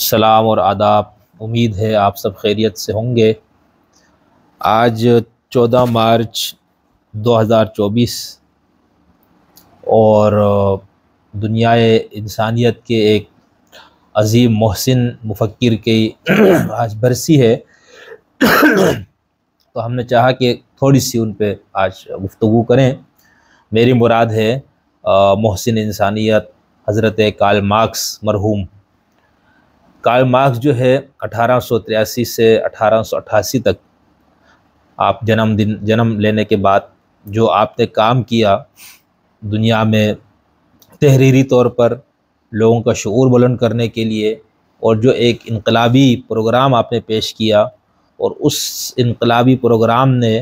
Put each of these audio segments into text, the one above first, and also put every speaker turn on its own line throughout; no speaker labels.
सलाम और आदाब उम्मीद है आप सब खैरियत से होंगे आज 14 मार्च 2024 और दुनिया इंसानियत के एक अजीम मोहसिन मुफक्र की आज बरसी है तो हमने चाहा कि थोड़ी सी उन पर आज गुफ्तु करें मेरी मुराद है मोहसिन इंसानियत हज़रत काल मार्क्स मरहूम कार्ल मार्क्स जो है अठारह से अठारह तक आप जन्मदिन जन्म लेने के बाद जो आपने काम किया दुनिया में तहरीरी तौर पर लोगों का शूर बुलंद करने के लिए और जो एक इनकलाबी प्रोग्राम आपने पेश किया और उस इनकलाबी प्रोग्राम ने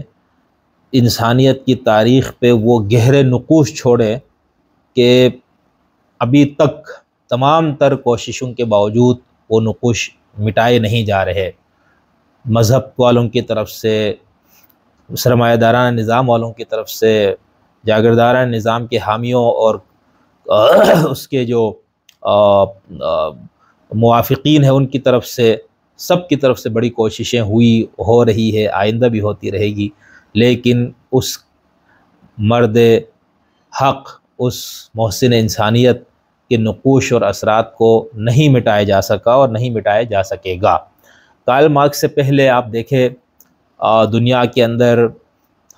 इंसानियत की तारीख़ पे वो गहरे नकूश छोड़े कि अभी तक तमाम तर कोशिशों के बावजूद वो नकुश मिटाए नहीं जा रहे मज़हब वालों की तरफ से सरमादारा निज़ाम वालों की तरफ से जागरदारा निज़ाम के हामियों और उसके जो मुआफ़ीन है उनकी तरफ से सब की तरफ से बड़ी कोशिशें हुई हो रही है आइंदा भी होती रहेगी लेकिन उस मर्द हक़ उस महसिन इंसानियत के नकोश और असरात को नहीं मिटाया जा सका और नहीं मिटाया जा सकेगा काल मार्ग से पहले आप देखें दुनिया के अंदर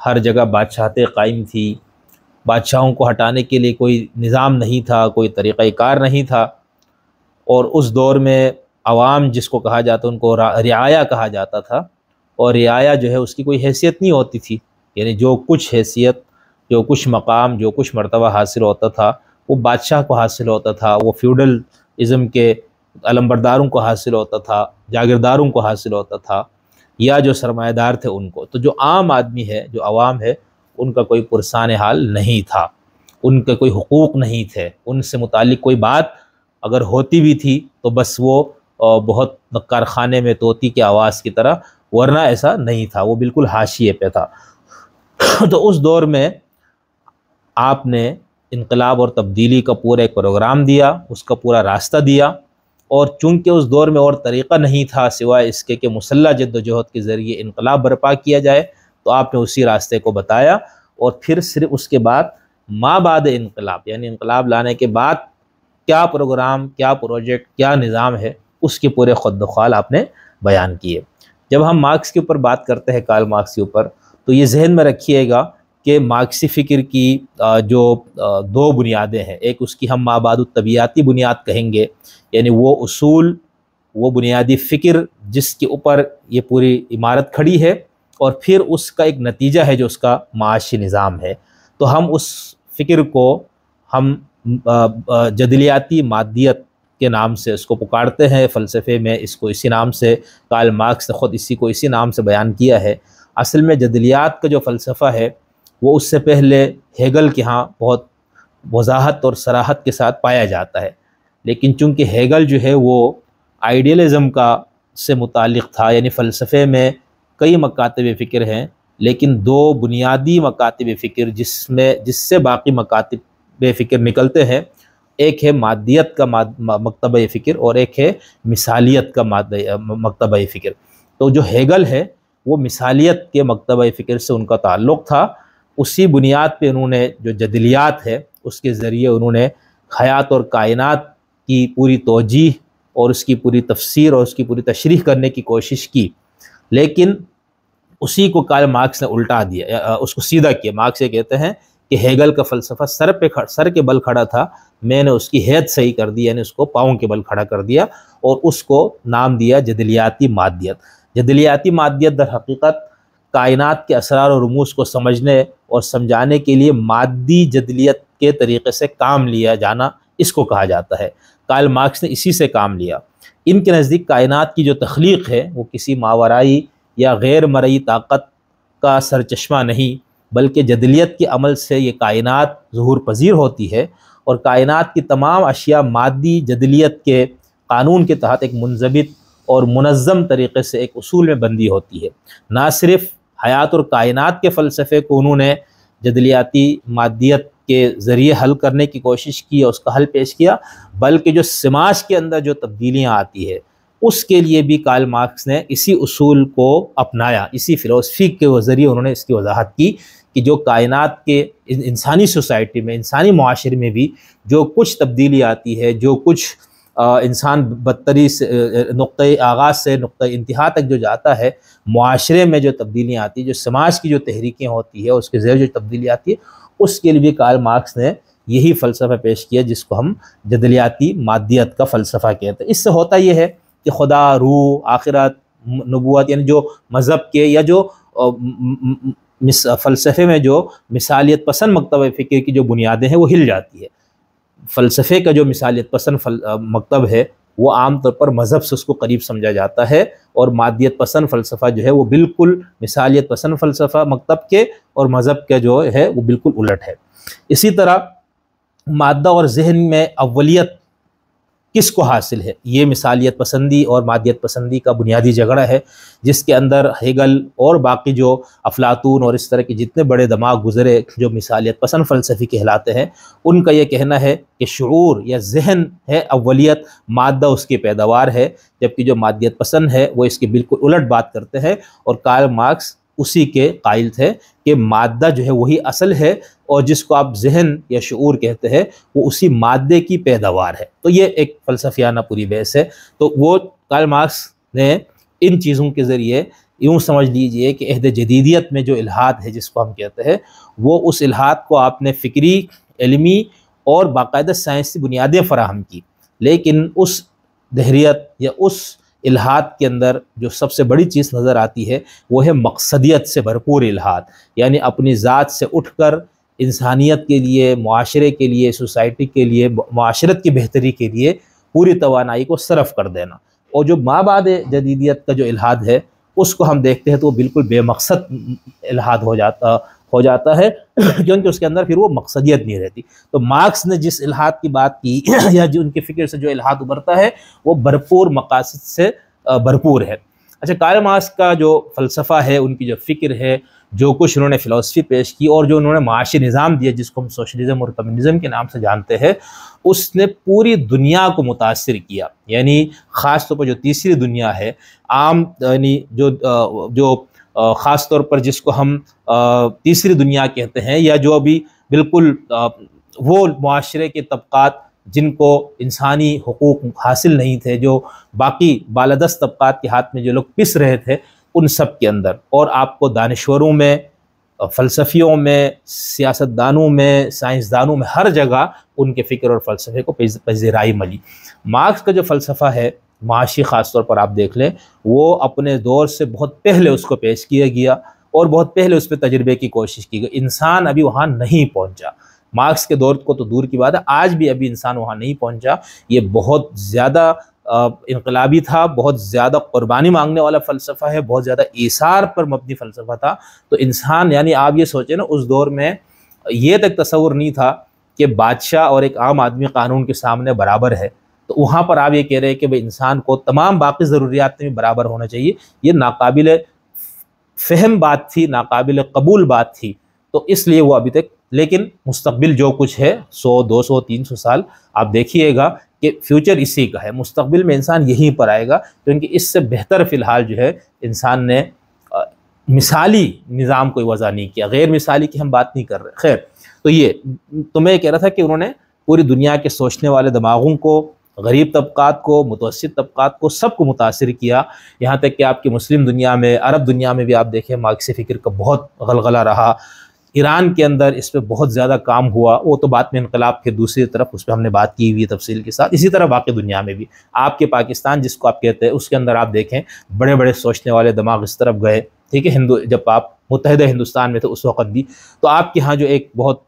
हर जगह बादशाहतें कायम थी बादशाहों को हटाने के लिए कोई निज़ाम नहीं था कोई तरीक़ार नहीं था और उस दौर में आवाम जिसको कहा जाता उनको रियाया कहा जाता था और रियाया जो है उसकी कोई हैसियत नहीं होती थी यानी जो कुछ हैसियत जो कुछ मकाम जो कुछ मरतबा हासिल होता था वो बादशाह को हासिल होता था वो इज़म के अलम्बरदारों को हासिल होता था जागीरदारों को हासिल होता था या जो सरमादार थे उनको तो जो आम आदमी है जो आवाम है उनका कोई पुरसान हाल नहीं था उनके कोई हकूक़ नहीं थे उनसे मुतल कोई बात अगर होती भी थी तो बस वो बहुत कारखाने में तोती की आवाज़ की तरह वरना ऐसा नहीं था वो बिल्कुल हाशिए पे था तो उस दौर में आपने इनकलाब और तब्दीली का पूरा एक प्रोग्राम दिया उसका पूरा रास्ता दिया और चूंकि उस दौर में और तरीक़ा नहीं था सिवाय इसके कि मुसल्ला जद्दोजहद के ज़रिए इनकलाब बर्पा किया जाए तो आपने उसी रास्ते को बताया और फिर सिर्फ उसके बाद माँ बाद इनकलाब यानी इनकलाब लाने के बाद क्या प्रोग्राम क्या प्रोजेक्ट क्या निज़ाम है उसके पूरे खुद ख्वाल आपने बयान किए जब हम मार्क्स के ऊपर बात करते हैं काल मार्क्स के ऊपर तो ये जहन में रखिएगा कि मार्क्सी फ़िक्र की जो दो बुनियादें हैं एक उसकी हम माबाद तबियाती बुनियाद कहेंगे यानी वो असूल वो बुनियादी फ़िक्र जिसके ऊपर ये पूरी इमारत खड़ी है और फिर उसका एक नतीजा है जो उसका माशी निज़ाम है तो हम उस फ़िक्र को हम जदलियाती मादियत के नाम से इसको पुकारते हैं फ़लसफ़े में इसको इसी नाम से काल मार्क्स ने ख़ुद इसी को इसी नाम से बयान किया है असल में जदलियात का जो फ़लसफ़ा है वो उससे पहले हेगल के यहाँ बहुत वजाहत और सराहत के साथ पाया जाता है लेकिन चूंकि हेगल जो है वो आइडियलिज़म का से मुतक़ था यानी फ़लसफ़े में कई मकातब फ़िक्र हैं लेकिन दो बुनियादी मकातब फ़िक्र जिसमें जिससे बाकी मकातब फ़िक्र निकलते हैं एक है मादियत का मकतब फ़िक्र और एक है मिसालियत का मकतब फ़िक्र तो जो हेगल है वो मिसालियत के मकतब फ़िक्र से उनका ताल्लुक़ था उसी बुनियाद पे उन्होंने जो जदलियात है उसके ज़रिए उन्होंने हयात और कायनात की पूरी तोजीह और उसकी पूरी तफसीर और उसकी पूरी तशरी करने की कोशिश की लेकिन उसी को काल मार्क्स ने उल्टा दिया उसको सीधा किया मार्क्स ये कहते हैं कि हेगल का फ़लसफ़ा सर पे खड़ सर के बल खड़ा था मैंने उसकी हैद सही कर दी यानी उसको पाँव के बल खड़ा कर दिया और उसको नाम दिया जदलियाती मादियत जदलियाती मादियत दर हकीकत कायनात के असरार और रमूस को समझने और समझाने के लिए मादी जदलियत के तरीके से काम लिया जाना इसको कहा जाता है काल मार्क्स ने इसी से काम लिया इनके नज़दीक कायनात की जो तख्लीक है वो किसी मावराई या गैर मरई ताकत का सरचश्मा नहीं बल्कि जदलियत के अमल से ये कायनात जहूर पजीर होती है और कायनात की तमाम अशिया मादी जदलियत के कानून के तहत एक मुनजबित और मुनज़म तरीके से एक असूल में बंदी होती है ना सिर्फ़ हयात और कायनात के फ़लसफ़े को उन्होंने जदलियाती मादियत के ज़रिए हल करने की कोशिश की और उसका हल पेश किया बल्कि जो समाज के अंदर जो तब्दीलियाँ आती है उसके लिए भी कार्ल मार्क्स ने इसी उसूल को अपनाया इसी फ़िलोसफी के ज़रिए उन्होंने इसकी वजाहत की कि जो कायनात के इंसानी सोसाइटी में इंसानी माशरे में भी जो कुछ तब्दीली आती है जो कुछ इंसान बदतरी से नुक़ आगाज़ से नुक़ इंतहा तक जो जाता है माशरे में जो तब्दीलियाँ आती है जो समाज की जो तहरीकें होती है उसके ज़रिए जो तब्दीली आती है उसके लिए भी कार्ल मार्क्स ने यही फ़लसफ़ा पेश किया जिसको हम जदलियाती मादियत का फ़लसफ़ा कहते हैं इससे होता यह है कि खुदा रू आखिरत नबूत यानी जो मज़हब के या जो फ़लसफ़े में जो मिसालियत पसंद मकतब फ़िक्र की जो बुनियादें हैं वो हिल जाती है फ़लसफ़े का जो मिसालियत पसंद मकतब है वो आम तौर पर मज़हब से उसको करीब समझा जाता है और मादियत पसंद फ़लसफ़ा जो है वो बिल्कुल मिसालियत पसंद फ़लसफ़ा मकतब के और मज़हब के जो है वो बिल्कुल उलट है इसी तरह मादा और जहन में अवलियत किसको हासिल है ये मिसालियत पसंदी और मादियत पसंदी का बुनियादी झगड़ा है जिसके अंदर हेगल और बाकी जो अफलातून और इस तरह के जितने बड़े दमाग गुजरे जो मिसालियत पसंद फ़लसफ़ी कहलाते हैं उनका यह कहना है कि शूर या जहन है अवलियत मादा उसकी पैदावार है जबकि जो मादियत पसंद है वो इसकी बिल्कुल उलट बात करते हैं और कार्ल मार्क्स उसी के कायल थे कि मादा जो है वही असल है और जिसको आप जहन या शूर कहते हैं वो उसी मादे की पैदावार है तो ये एक फ़लसफियाना पूरी बहस है तो वो कार्ल मार्क्स ने इन चीज़ों के ज़रिए यूँ समझ लीजिए कि अहद जदीदियत में जो इलाहात है जिसको हम कहते हैं वो उस इलाहात को आपने फ़िक्री इलमी और बाकायदा साइंसी बुनियादें फराहम की लेकिन उस दहरीत या उस इलाहात के अंदर जो सबसे बड़ी चीज़ नज़र आती है वो है मकसदियत से भरपूर इलाहात यानी अपनी ज़ात से उठकर इंसानियत के लिए माशरे के लिए सोसाइटी के लिए माशरत की बेहतरी के लिए पूरी तोानाई को सरफ कर देना और जो माँ बाद जदीदियत का जो इलाहा है उसको हम देखते हैं तो वो बिल्कुल बेमकसद इलाहा हो जाता हो जाता है क्योंकि उसके अंदर फिर वो मकसदियत नहीं रहती तो मार्क्स ने जिस इलाहा की बात की या जो उनकी फ़िक्र से जो इलाहा उभरता है वो भरपूर मकासद से भरपूर है अच्छा कार मार्क्स का जो फ़लसफ़ा है उनकी जो फ़िक्र है जो कुछ उन्होंने फ़िलासफ़ी पेश की और जो उन्होंने माशी निज़ाम दिया जिसको हम सोशलिज़म और कम्युनिज़म के नाम से जानते हैं उसने पूरी दुनिया को मुतासर किया यानी ख़ास तौर पर जो तीसरी दुनिया है आम यानी जो जो ख़ास तौर पर जिसको हम तीसरी दुनिया कहते हैं या जो अभी बिल्कुल वो माशरे के तबक़ात जिनको इंसानी हकूक़ हासिल नहीं थे जो बाकी बालादस्त तबक़ात के हाथ में जो लोग पिस रहे थे उन सब के अंदर और आपको दानश्वरों में फ़लसफ़ियों में सियासतदानों में साइंसदानों में हर जगह उनके फ़िक्र और फ़लसफ़े को पजीराई मिली मार्क्स का जो फ़लसफ़ा है माशी ख़ास तौर पर आप देख लें वो अपने दौर से बहुत पहले उसको पेश किया गया और बहुत पहले उस पर तजर्बे की कोशिश की गई इंसान अभी वहाँ नहीं पहुँचा मार्क्स के दौर को तो दूर की बात है आज भी अभी इंसान वहाँ नहीं पहुँचा ये बहुत ज़्यादा इनकलाबी था बहुत ज़्यादा कुर्बानी मांगने वाला फ़लसफ़ा है बहुत ज़्यादा ईसार पर मबनी फ़लसफ़ा था तो इंसान यानी आप ये सोचें ना उस दौर में ये तक तस्वुर नहीं था कि बादशाह और एक आम आदमी कानून के सामने बराबर है तो वहाँ पर आप ये कह रहे हैं कि भाई इंसान को तमाम बाकी ज़रूरियात में बराबर होना चाहिए ये नाकबिल फहम बात थी नाकबिल कबूल बात थी तो इसलिए वो अभी तक लेकिन मुस्तबिल जो कुछ है 100, 200, 300 साल आप देखिएगा कि फ्यूचर इसी का है मुस्तबिल में इंसान यहीं पर आएगा क्योंकि इससे बेहतर फ़िलहाल जो है इंसान ने आ, मिसाली निज़ाम कोई वजह नहीं किया गैर मिसाली की हम बात नहीं कर रहे खैर तो ये तो मैं कह रहा था कि उन्होंने पूरी दुनिया के सोचने वाले दिमागों को गरीब तबक़ात को मुतवसत तबक़ात को सबको मुतासर किया यहाँ तक कि आपकी मुस्लिम दुनिया में अरब दुनिया में भी आप देखें मार्क्स फ़िक्र का बहुत गलगला रहा ईरान के अंदर इस पर बहुत ज़्यादा काम हुआ वो तो बाद में इनकलाब फिर दूसरी तरफ उस पर हमने बात की हुई है तफसील के साथ इसी तरह बाकी दुनिया में भी आपके पाकिस्तान जिसको आप कहते हैं उसके अंदर आप देखें बड़े बड़े सोचने वाले दिमाग इस तरफ गए ठीक है हिंदू जब आप मुतहद हिंदुस्तान में थे उस वक़्त भी तो आपके यहाँ जो एक बहुत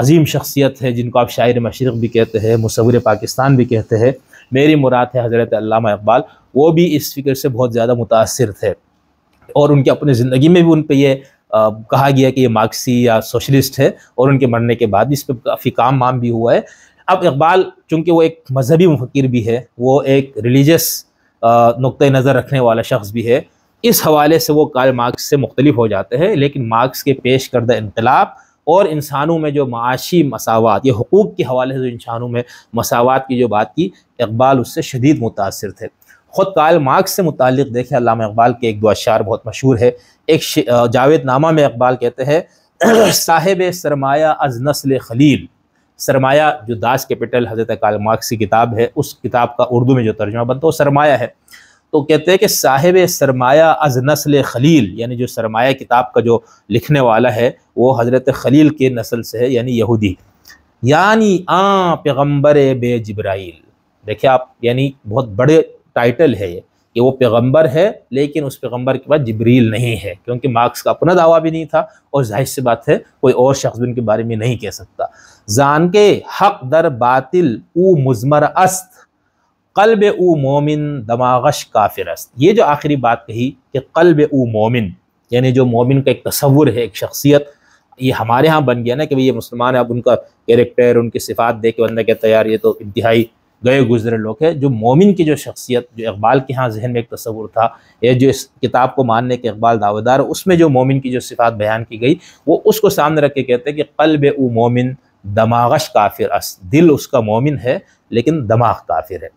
अजीम शख्सियत है जिनको आप शायर मशरक़ भी कहते हैं मुसवर पाकिस्तान भी कहते हैं मेरी मुराद है हज़रत अल्लामा इकबाल वो भी इस फिक्र से बहुत ज़्यादा मुतासर थे और उनके अपने ज़िंदगी में भी उन पर यह कहा गया कि ये मार्क्सी या सोशलिस्ट है और उनके मरने के बाद इस पर काफ़ी काम वाम भी हुआ है अब इकबाल चूँकि वो एक मजहबी मफ़िर भी है वो एक रिलीजस नुक़ नज़र रखने वाला शख्स भी है इस हवाले से वो कार्ल मार्क्स से मुख्तलिफ हो जाते हैं लेकिन मार्क्स के पेश करदा इनकलाब और इंसानों में जो माशी मसावत ये हकूक़ के हवाले से जो इंसानों में मसावत की जो बात की इकबाल उससे शदीद मुतासर थे ख़ुद काल मार्क्स से मुतल देखे अलामा इकबाल के एक दो अशार बहुत मशहूर है एक जावेद नामा में इकबाल कहते हैं साहेब सरमाया अज नसल खलील सरमाया जो दास कैपिटल हज़रत काल मार्क्स की किताब है उस किताब का उर्दू में जो तर्जमा बनता है वो सरमाया है तो कहते हैं कि साहिब सरमाया अज नस्ल खलील यानी जो सरमाया किताब का जो लिखने वाला है वो हज़रत खलील के नस्ल से है यानी यहूदी यानी आ पैगम्बर बे जब्राइल देखिए आप यानी बहुत बड़े टाइटल है ये कि वो पैगम्बर है लेकिन उस पैगम्बर के बाद जबरील नहीं है क्योंकि मार्क्स का अपना दावा भी नहीं था और जाहिर सी बात है कोई और शख्स भी उनके बारे में नहीं कह सकता जान के हक दर बातिल ऊ मुजमर अस्त कल्ब ओ मोमिन दमागश काफिरस्त ये जो आखिरी बात कही कि कल्ब ओ मोमिन यानी जो मोमिन का एक तस्वुर है एक शख्सियत ये हमारे यहाँ बन गया ना कि भाई ये मुसलमान है अब उनका कैरेक्टर उनकी सिफात दे के बंदा कहता है यार ये तो इंतहाई गए गुजरे लोग हैं जो मोमिन की जो शख्सियत जो इकबाल के यहाँ जहन में एक तस्वुर था या जो इस किताब को मानने के इकबाल दावेदार उसमें जो मोमिन की जो सिफात बयान की गई वो उसको सामने रख के कहते हैं कि कल्ब ओ मोमिन दमागश काफिर अस दिल उसका मोमिन है लेकिन दमाग काफिर है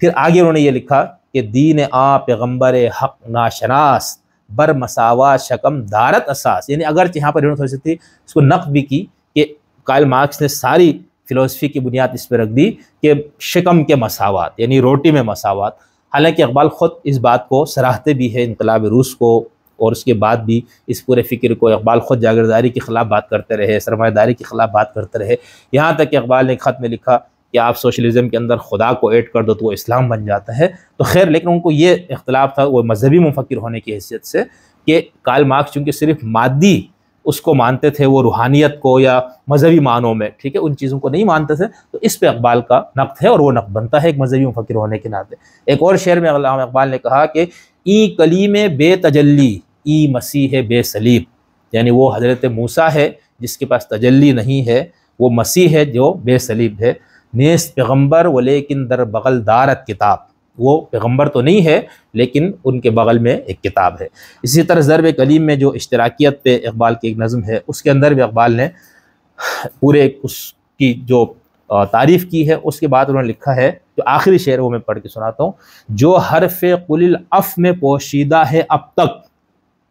फिर आगे उन्होंने ये लिखा कि दीन आ पैगम्बर हक नाशनास बर मसावा शकम दारत असास यानी अगर यहाँ पर इन्होंने थोड़ी सी नक भी की कि कायल मार्क्स ने सारी फ़िलोसफी की बुनियाद इस पर रख दी कि शिकम के मसावत यानी रोटी में मसावत हालांकि अकबाल ख़ुद इस बात को सराहते भी है इनकलाब रूस को और उसके बाद भी इस पूरे फ़िक्र को इकबाल ख़ुद जागरदारी के ख़िलाफ़ बात करते रहे सरमादारी के ख़िलाफ़ बात करते रहे यहाँ तक कि इकबाल ने ख़त में लिखा कि आप सोशलिज़म के अंदर खुदा को ऐड कर दो तो वो इस्लाम बन जाता है तो खैर लेकिन उनको ये इख्तलाफ था वो मजहबी मुफक्र होने की हैसियत से कि काल मार्क्स चूँकि सिर्फ मादी उसको मानते थे वो रूहानियत को या मजहबी मानों में ठीक है उन चीज़ों को नहीं मानते थे तो इस पर अकबाल का नक़ है और वो नक़द बनता है एक मजहबी मुफक्र होने के नाते एक और शेर में अकबाल ने कहा कि ई कली में बेतजली ई मसीह बेसलीब यानी वो हज़रत मूसा है जिसके पास तजल्ली नहीं है वो मसीह है जो बेसलीब है नेस पैगम्बर व लेकिन दर बगल दारत किताब वो पैगम्बर तो नहीं है लेकिन उनके बगल में एक किताब है इसी तरह ज़रब कलीम में जो इश्तराकियत पे इकबाल की एक नज़म है उसके अंदर भी इकबाल ने पूरे उसकी जो तारीफ़ की है उसके बाद उन्होंने लिखा है जो आखिरी शेर वो मैं पढ़ के सुनाता हूँ जो हरफ कुल अफ में पोशीदा है अब तक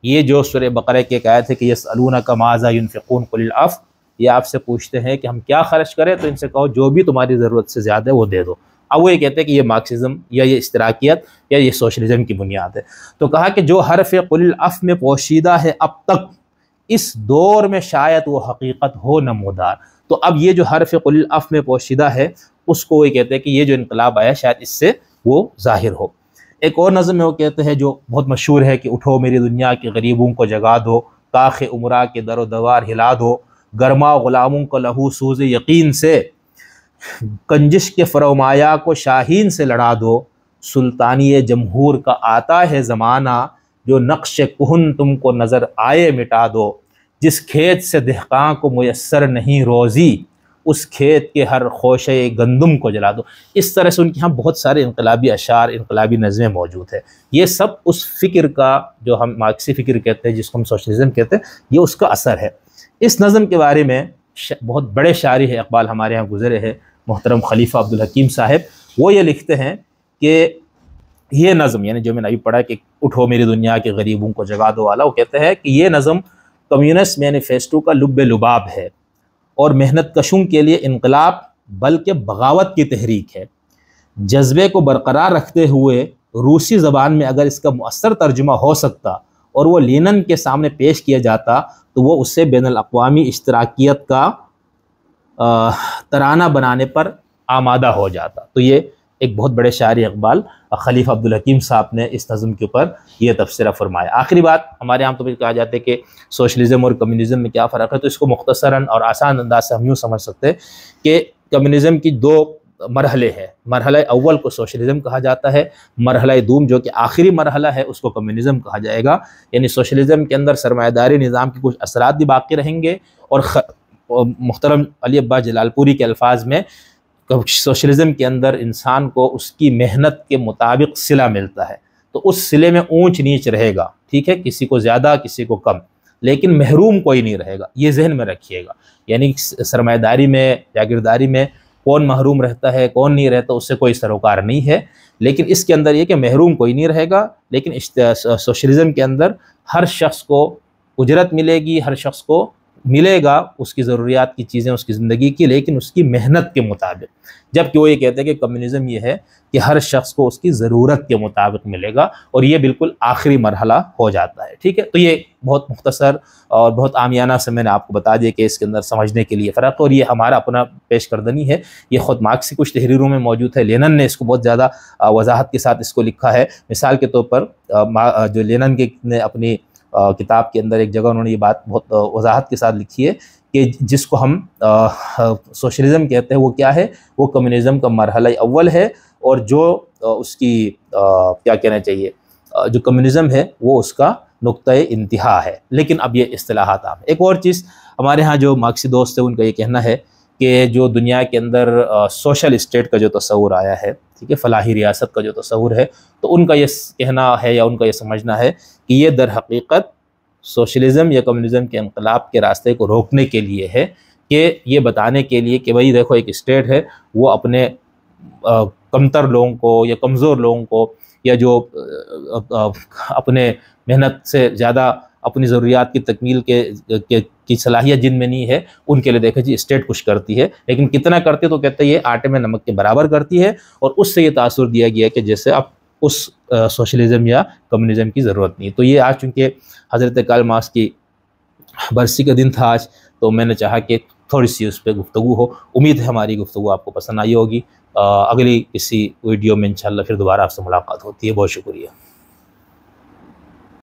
ये जो सुर बकर के कहे थे कि यस अलूना का माजा यूनफ़ून कुलआफ़ ये आपसे पूछते हैं कि हम क्या खर्च करें तो इनसे कहो जो भी तुम्हारी ज़रूरत से ज़्यादा है वो दे दो अब वो ये कहते हैं कि ये मार्क्सिज्म या ये इश्तराकियत या ये सोशलिज्म की बुनियाद है तो कहा कि जो हरफ कुलअफ़ में पोशीदा है अब तक इस दौर में शायद वो हकीकत हो नमोदार तो अब ये जो हरफ कुलअफ़ में पोशीदा है उसको ये कहते हैं कि ये जो इनकलाब आया शायद इससे वो ज़ाहिर हो एक और नज़म में वो कहते हैं जो बहुत मशहूर है कि उठो मेरी दुनिया के गरीबों को जगा दो काख उमरा के दर दवार हिला दो गरमा ग़ुलामों को लहू सूज यकीन से कंजिश के फरमाया को शाहीन से लड़ा दो सुल्तानी जमहूर का आता है ज़माना जो नक्श कहन तुमको नज़र आए मिटा दो जिस खेत से दहका को मैसर नहीं रोज़ी उस खेत के हर खोशे गंदम को जला दो इस तरह से उनके यहाँ बहुत सारे इनकलाबी अशार इनकलाबी नज़में मौजूद है ये सब उस फ़िक्र का जो हम मार्क्सी फ़िक्र कहते हैं जिसको हम सोशलिज़म कहते हैं ये उसका असर है इस नज़म के बारे में बहुत बड़े शायर है इकबाल हमारे यहाँ गुजरे हैं मोहतरम खलीफा अब्दुल हकीम साहब वो ये लिखते हैं कि ये नज़म यानी जो मैंने अभी पढ़ा कि उठो मेरी दुनिया के गरीबों को जगा दो वाला वो कहते हैं कि ये नज़म कम्युनिस्ट मैनिफेस्टो का लुब लुबाब है और मेहनत कशों के लिए इनकलाब बल्कि बगावत की तहरीक है जज्बे को बरकरार रखते हुए रूसी ज़बान में अगर इसका मौसर तर्जुमा हो सकता और वह लिनन के सामने पेश किया जाता तो वह उससे बैन अवी इश्तराकियत का तराना बनाने पर आमादा हो जाता तो ये एक बहुत बड़े शायरी इकबाल खलीफ अब्दुल हकीम साहब ने इस नज़म के ऊपर यह तबसरा फरमाया आखिरी बात हमारे यहाँ तो भी कहा जाता है कि सोशलिज़म और कम्युनिज़म में क्या फ़र्क है तो इसको मुख्तसरा और आसान अंदाज से हम यूँ समझ सकते हैं कि कम्युनिज़म की दो मरहले हैं मरहला अव्वल को सोशलिज़म कहा जाता है मरहला दूम जो कि आखिरी मरहला है उसको कम्युनिज़म कहा जाएगा यानी सोशलिज़म के अंदर सरमादारी निज़ाम के कुछ असरा भी बाकी रहेंगे और, और मुख्तरम अली अब्बा जलालपुरी के अल्फाज में सोशलिज़म के अंदर इंसान को उसकी मेहनत के मुताबिक सिला मिलता है तो उस सिले में ऊंच नीच रहेगा ठीक है किसी को ज़्यादा किसी को कम लेकिन महरूम कोई नहीं रहेगा ये जहन में रखिएगा यानी सरमादारी में जागीरदारी में कौन महरूम रहता है कौन नहीं रहता उससे कोई सरोकार नहीं है लेकिन इसके अंदर ये कि महरूम कोई नहीं रहेगा लेकिन सोशलिज़म के अंदर हर शख्स को उजरत मिलेगी हर शख्स को मिलेगा उसकी ज़रूरियात की चीज़ें उसकी ज़िंदगी की लेकिन उसकी मेहनत के मुताबिक जबकि वो ये कहते हैं कि कम्युनिज़म ये है कि हर शख्स को उसकी ज़रूरत के मुताबिक मिलेगा और ये बिल्कुल आखिरी मरहला हो जाता है ठीक है तो ये बहुत मुख्तसर और बहुत आमियाना से मैंने आपको बता दिया कि इसके अंदर समझने के लिए फ़र्क और ये हमारा अपना पेश करदनी है ये ख़ुद मार्क्स की कुछ तहरीरों में मौजूद है लेनन ने इसको बहुत ज़्यादा वजाहत के साथ इसको लिखा है मिसाल के तौर पर जो लेनन के ने अपनी किताब के अंदर एक जगह उन्होंने ये बात बहुत वजाहत के साथ लिखी है कि जिसको हम सोशलिज़म कहते हैं वो क्या है वो कम्युनिज्म का मरहला अव्वल है और जो उसकी आ, क्या कहना चाहिए जो कम्युनिज़म है वो उसका नुक़ इंतहा है लेकिन अब ये असलाहत आम एक और चीज़ हमारे यहाँ जो मार्क्सी दोस्त है उनका ये कहना है कि जो दुनिया के अंदर सोशल इस्टेट का जो तस्वूर आया है ठीक है फलाही रियासत का जो तस्वूर है तो उनका यह कहना है या उनका यह समझना है कि ये दर हकीकत सोशलिज़म या कम्युनिज़म के इनकलाब के रास्ते को रोकने के लिए है कि ये बताने के लिए कि भाई देखो एक स्टेट है वो अपने कमतर लोगों को या कमज़ोर लोगों को या जो अपने मेहनत से ज़्यादा अपनी ज़रूरियात की तकमील के, के की सलाहियत जिनमें नहीं है उनके लिए देखा जी स्टेट कुछ करती है लेकिन कितना करती है तो कहते हैं ये आटे में नमक के बराबर करती है और उससे ये तासर दिया गया कि जैसे आप उस सोशलिज़म या कम्युनिज़म की ज़रूरत नहीं तो ये आज चूँकि हज़रत काल मास की बरसी का दिन था आज तो मैंने चाहा कि थोड़ी सी उस पर गुफ्तु हो उम्मीद है हमारी गुफ्तु आपको पसंद आई होगी अगली किसी वीडियो में इंशाल्लाह फिर दोबारा आपसे मुलाकात होती है बहुत शुक्रिया